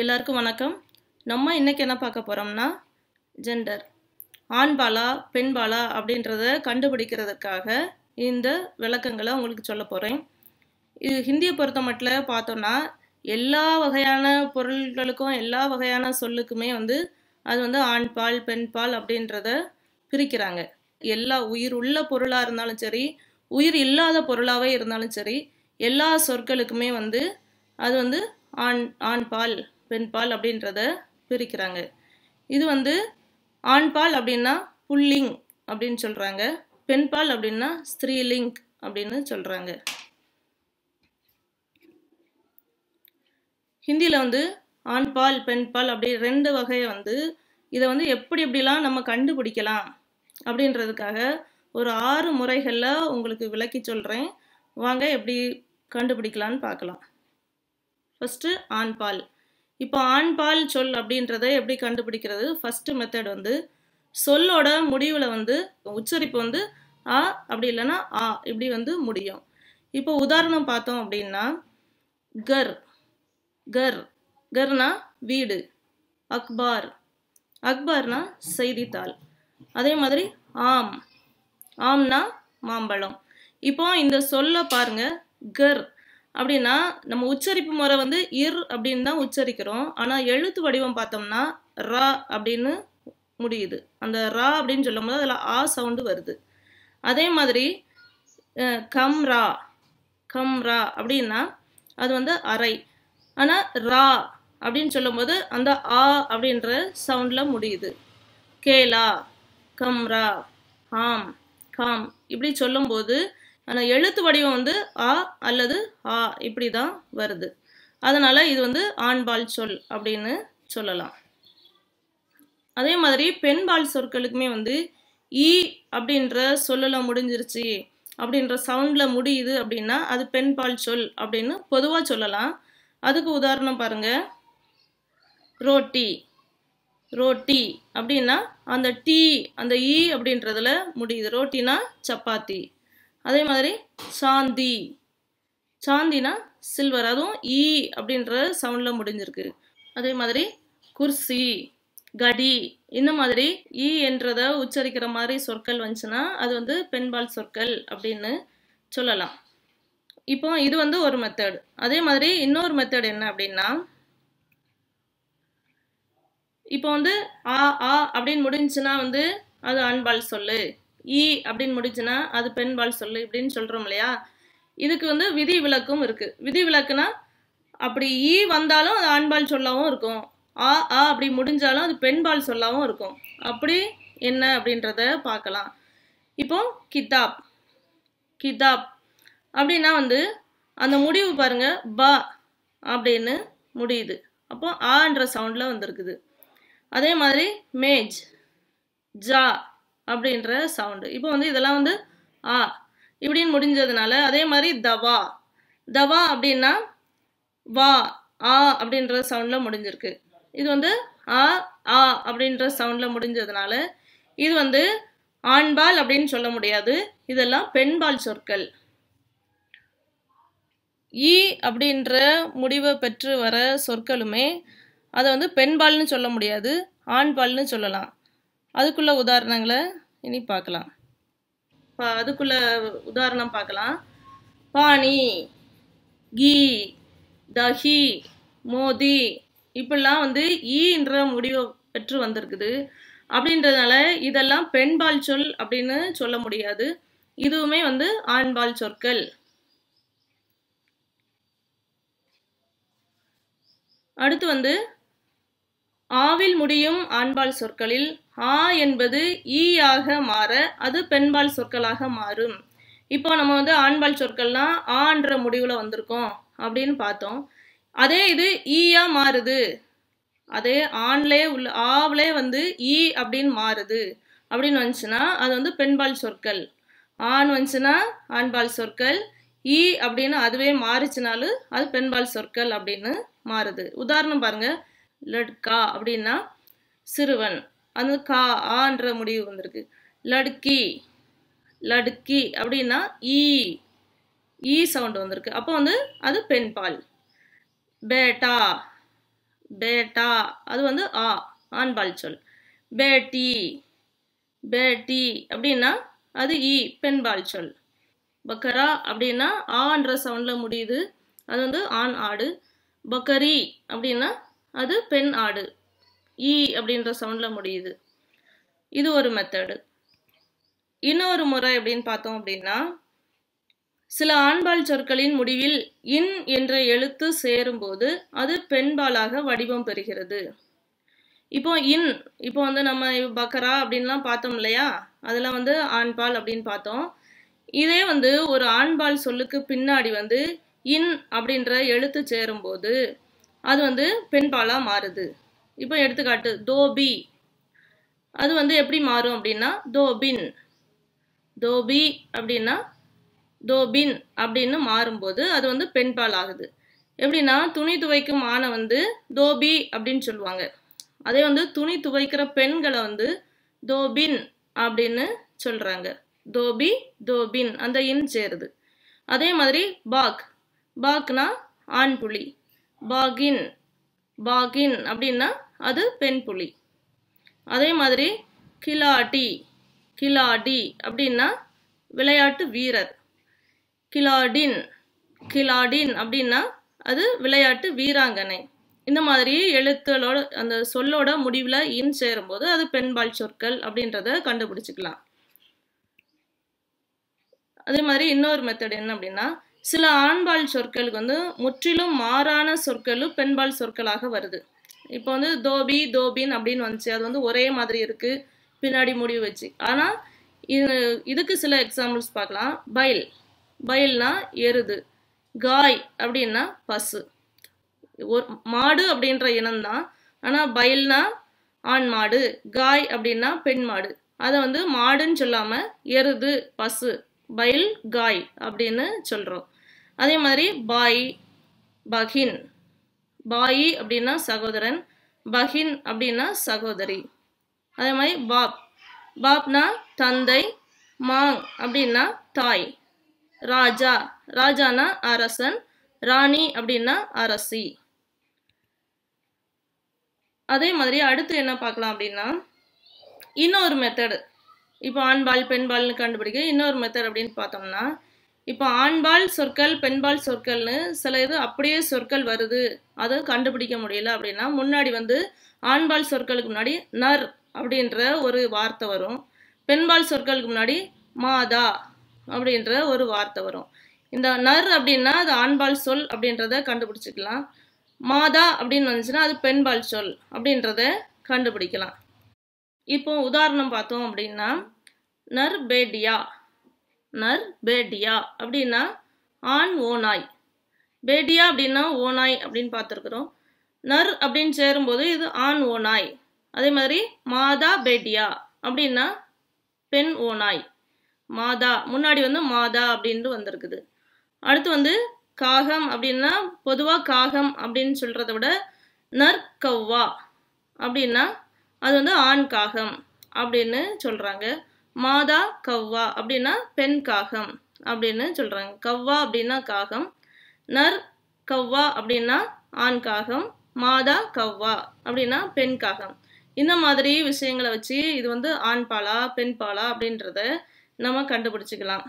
எல்லாருக்கும் வணக்கம் நம்ம இன்றைக்கி என்ன பார்க்க போகிறோம்னா ஜெண்டர் ஆண்பாலா பெண்பாலா அப்படின்றத கண்டுபிடிக்கிறதுக்காக இந்த விளக்கங்களை உங்களுக்கு சொல்ல போகிறேன் இது ஹிந்தியை பொறுத்த மட்டும் பார்த்தோம்னா எல்லா வகையான பொருள்களுக்கும் எல்லா வகையான சொல்லுக்குமே வந்து அது வந்து ஆண்பால் பெண்பால் அப்படின்றத பிரிக்கிறாங்க எல்லா உயிர் உள்ள பொருளாக இருந்தாலும் சரி உயிர் இல்லாத பொருளாகவே இருந்தாலும் சரி எல்லா சொற்களுக்குமே வந்து அது வந்து ஆண் ஆண்பால் பெண்பால் அப்படின்றத பிரிக்கிறாங்க இது வந்து ஆண்பால் அப்படின்னா புல்லிங் அப்படின்னு சொல்கிறாங்க பெண்பால் அப்படின்னா ஸ்திரீலிங் அப்படின்னு சொல்கிறாங்க ஹிந்தியில் வந்து ஆண்பால் பெண்பால் அப்படி ரெண்டு வகையை வந்து இதை வந்து எப்படி எப்படிலாம் நம்ம கண்டுபிடிக்கலாம் அப்படின்றதுக்காக ஒரு ஆறு முறைகளில் உங்களுக்கு விளக்கி சொல்கிறேன் வாங்க எப்படி கண்டுபிடிக்கலான்னு பார்க்கலாம் ஃபஸ்ட்டு ஆண்பால் இப்போ ஆண் பால் சொல் அப்படின்றத எப்படி கண்டுபிடிக்கிறது ஃபஸ்ட்டு மெத்தட் வந்து சொல்லோட முடிவில் வந்து உச்சரிப்பு வந்து ஆ அப்படி இல்லைன்னா ஆ இப்படி வந்து முடியும் இப்போ உதாரணம் பார்த்தோம் அப்படின்னா கர் கர் கர்னா வீடு அக்பார் அக்பார்னா செய்தித்தாள் அதே மாதிரி ஆம் ஆம்னா மாம்பழம் இப்போ இந்த சொல்ல பாருங்க கர் அப்படின்னா நம்ம உச்சரிப்பு முறை வந்து இர் அப்படின்னு தான் உச்சரிக்கிறோம் ஆனால் எழுத்து வடிவம் பார்த்தோம்னா ரா அப்படின்னு முடியுது அந்த ரா அப்படின்னு சொல்லும் போது அதில் ஆ சவுண்டு வருது அதே மாதிரி கம்ரா கம்ரா அப்படின்னா அது வந்து அறை ஆனால் ரா அப்படின்னு சொல்லும்போது அந்த ஆ அப்படின்ற சவுண்டில் முடியுது கேலா கம்ரா ஆம் காம் இப்படி சொல்லும்போது ஆனால் எழுத்து வடிவம் வந்து ஆ அல்லது ஆ இப்படி தான் வருது அதனால் இது வந்து ஆண்பால் சொல் அப்படின்னு சொல்லலாம் அதே மாதிரி பெண்பால் சொற்களுக்குமே வந்து ஈ அப்படின்ற சொல்லலாம் முடிஞ்சிருச்சு அப்படின்ற சவுண்டில் முடியுது அப்படின்னா அது பெண்பால் சொல் அப்படின்னு பொதுவாக சொல்லலாம் அதுக்கு உதாரணம் பாருங்கள் ரோட்டி ரோட்டி அப்படின்னா அந்த டீ அந்த ஈ அப்படின்றதுல முடியுது ரோட்டினா சப்பாத்தி அதே மாதிரி சாந்தி சாந்தினா சில்வர் அதுவும் ஈ e அப்படின்ற சவுண்டில் முடிஞ்சிருக்கு அதே மாதிரி குர்சி கடி இந்த மாதிரி ஈ e என்றதை உச்சரிக்கிற மாதிரி சொற்கள் வந்துச்சுன்னா அது வந்து பெண்பால் சொற்கள் அப்படின்னு சொல்லலாம் இப்போ இது வந்து ஒரு மெத்தட் அதே மாதிரி இன்னொரு மெத்தட் என்ன அப்படின்னா இப்போ வந்து ஆ ஆ அப்படின்னு முடிஞ்சுன்னா வந்து அது அன்பால் சொல்லு இ அப்படின்னு முடிச்சுன்னா அது பெண்பால் சொல்லு இப்படின்னு சொல்கிறோம் இல்லையா இதுக்கு வந்து விதி விளக்கும் இருக்குது விதி விலக்குனா அப்படி ஈ வந்தாலும் அது ஆண்பால் சொல்லாவும் இருக்கும் ஆ ஆ அப்படி முடிஞ்சாலும் அது பெண்பால் சொல்லாவும் இருக்கும் அப்படி என்ன அப்படின்றத பார்க்கலாம் இப்போ கிதாப் கிதாப் அப்படின்னா வந்து அந்த முடிவு பாருங்க ப அப்படின்னு முடியுது அப்போ ஆன்ற சவுண்டில் வந்திருக்குது அதே மாதிரி மேஜ் ஜா அப்படின்ற சவுண்டு இப்போ வந்து இதெல்லாம் வந்து ஆ இப்படின்னு முடிஞ்சதுனால அதே மாதிரி தவா தவா அப்படின்னா வா ஆ அப்படின்ற சவுண்டில் முடிஞ்சிருக்கு இது வந்து ஆ ஆ அப்படின்ற சவுண்டில் முடிஞ்சதுனால இது வந்து ஆண்பால் அப்படின்னு சொல்ல முடியாது இதெல்லாம் பெண்பால் சொற்கள் ஈ அப்படின்ற முடிவை பெற்று வர சொற்களுமே அதை வந்து பெண்பால்னு சொல்ல முடியாது ஆண்பால்னு சொல்லலாம் அதுக்குள்ள உதாரணங்களை இனி பார்க்கலாம் இப்போ அதுக்குள்ள உதாரணம் பார்க்கலாம் பாணி கீ தஹி மோதி இப்படிலாம் வந்து ஈன்ற முடிவு பெற்று வந்திருக்குது அப்படின்றதுனால இதெல்லாம் பெண்பால் சொல் அப்படின்னு சொல்ல முடியாது இதுவுமே வந்து ஆண்பால் சொற்கள் அடுத்து வந்து ஆவில் முடியும் ஆண்பால் சொற்களில் ஆ என்பது ஈ ஆக மாற அது பெண்பால் சொற்களாக மாறும் இப்போ நம்ம வந்து ஆண்பால் சொற்கள்லாம் ஆன்ற முடிவில் வந்திருக்கோம் அப்படின்னு பார்த்தோம் அதே இது ஈயா மாறுது அதே ஆண்லே உள்ள ஆவிலே வந்து ஈ அப்படின்னு மாறுது அப்படின்னு வந்துச்சுன்னா அது வந்து பெண்பால் சொற்கள் ஆண் வந்துச்சுன்னா ஆண்பால் சொற்கள் ஈ அப்படின்னு அதுவே மாறிச்சினாலும் அது பெண்பால் சொற்கள் அப்படின்னு மாறுது உதாரணம் பாருங்க லட்கா அப்படின்னா சிறுவன் அந்த கா ஆன்ற முடிவு வந்திருக்கு லடுக்கி லடுக்கி அப்படின்னா ஈ ஈ சவுண்ட் வந்திருக்கு அப்போ வந்து அது பெண் பால் பேட்டா பேட்டா அது வந்து ஆ ஆண்பால் சொல் பேட்டி பேட்டி அப்படின்னா அது இ பெண்பால் சொல் பக்கரா அப்படின்னா ஆன்ற சவுண்டில் முடியுது அது வந்து ஆண் ஆடு பக்கரி அப்படின்னா அது பெண் ஆடு இ e அப்படின்ற சவுண்டில் முடியுது இது ஒரு மெத்தடு இன்னொரு முறை அப்படின்னு பார்த்தோம் அப்படின்னா சில ஆண்பால் சொற்களின் முடிவில் இன் என்ற எழுத்து சேரும்போது அது பெண்பாலாக வடிவம் பெறுகிறது இப்போ இன் இப்போ வந்து நம்ம பக்கரா அப்படின்லாம் பார்த்தோம் இல்லையா அதெல்லாம் வந்து ஆண்பால் அப்படின்னு பார்த்தோம் இதே வந்து ஒரு ஆண்பால் சொல்லுக்கு பின்னாடி வந்து இன் அப்படின்ற எழுத்து சேரும்போது அது வந்து பெண்பாலாக மாறுது இப்போ எடுத்துக்காட்டு தோபி அது வந்து எப்படி மாறும் அப்படின்னா தோபின் தோபி அப்படின்னா தோபின் அப்படின்னு மாறும்போது அது வந்து பெண்பால் ஆகுது எப்படின்னா துணி துவைக்கும் ஆணை வந்து தோபி அப்படின்னு சொல்லுவாங்க அதே வந்து துணி துவைக்கிற பெண்களை வந்து தோபின் அப்படின்னு சொல்கிறாங்க தோபி தோபின் அந்த இன் சேருது அதே மாதிரி பாக் பாக்னா ஆண் புலி பாகின் பாகின் அப்படின்னா அது பெண் புலி அதே மாதிரி கிலாடி கிலாடி அப்படின்னா விளையாட்டு வீரர் கிலாடின் கிலாடின் அப்படின்னா அது விளையாட்டு வீராங்கனை இந்த மாதிரி எழுத்துகளோட அந்த சொல்லோட முடிவில் இன் சேரும்போது அது பெண்பால் சொற்கள் அப்படின்றத கண்டுபிடிச்சிக்கலாம் அதே மாதிரி இன்னொரு மெத்தட் என்ன அப்படின்னா சில ஆண்பால் சொற்களுக்கு வந்து முற்றிலும் மாறான சொற்களும் பெண்பால் சொற்களாக வருது இப்போ வந்து தோபி தோபின் அப்படின்னு வந்துச்சு அது வந்து ஒரே மாதிரி இருக்குது பின்னாடி முடிவு வச்சு ஆனால் இது இதுக்கு சில எக்ஸாம்பிள்ஸ் பார்க்கலாம் பயில் பயில்னா எருது காய் அப்படின்னா பசு ஒரு மாடு அப்படின்ற இனம்தான் ஆனால் பயில்னா ஆண் மாடு காய் அப்படின்னா பெண் மாடு அதை வந்து மாடுன்னு சொல்லாமல் எருது பசு பயில் காய் அப்படின்னு சொல்கிறோம் அதே மாதிரி பாய் பகின் பாயி அப்படின்னா சகோதரன் பஹின் அப்படின்னா சகோதரி அதே மாதிரி பாப் பாப்னா தந்தை மாங் அப்படின்னா தாய் ராஜா ராஜானா அரசன் ராணி அப்படின்னா அரசி அதே மாதிரி அடுத்து என்ன பார்க்கலாம் அப்படின்னா இன்னொரு மெத்தடு இப்போ ஆண்பால் பெண்பால்னு கண்டுபிடிக்க இன்னொரு மெத்தட் அப்படின்னு பார்த்தோம்னா இப்போ ஆண்பால் சொற்கள் பெண்பால் சொற்கள்னு சில இது அப்படியே சொற்கள் வருது அதை கண்டுபிடிக்க முடியல அப்படின்னா முன்னாடி வந்து ஆண்பால் சொற்களுக்கு முன்னாடி நர் அப்படின்ற ஒரு வார்த்தை வரும் பெண்பால் சொற்களுக்கு முன்னாடி மாதா அப்படின்ற ஒரு வார்த்தை வரும் இந்த நர் அப்படின்னா அது ஆண்பால் சொல் அப்படின்றத கண்டுபிடிச்சிக்கலாம் மாதா அப்படின்னு வந்துச்சுன்னா அது பெண்பால் சொல் அப்படின்றத கண்டுபிடிக்கலாம் இப்போ உதாரணம் பார்த்தோம் அப்படின்னா நர் பேடியா நர் பேடியா அப்படின்னா ஆண் ஓநாய் பேடியா அப்படின்னா ஓநாய் அப்படின்னு பார்த்துருக்குறோம் நர் அப்படின்னு சேரும்போது இது ஆண் ஓநாய் அதே மாதிரி மாதா பேடியா அப்படின்னா பெண் ஓநாய் மாதா முன்னாடி வந்து மாதா அப்படின்ட்டு வந்திருக்குது அடுத்து வந்து காகம் அப்படின்னா பொதுவாக காகம் அப்படின்னு சொல்கிறத விட நற்கவ்வா அப்படின்னா அது வந்து ஆண் காகம் அப்படின்னு சொல்கிறாங்க மாதா கவ்வா அப்படின்னா பெண் காகம் அப்படின்னு சொல்கிறாங்க கவ்வா அப்படின்னா காகம் நர் கவ்வா அப்படின்னா ஆண் காகம் மாதா கவ்வா அப்படின்னா பெண் காகம் இந்த மாதிரி விஷயங்களை வச்சு இது வந்து ஆண் பாலா பெண் பாலா அப்படின்றத நம்ம கண்டுபிடிச்சிக்கலாம்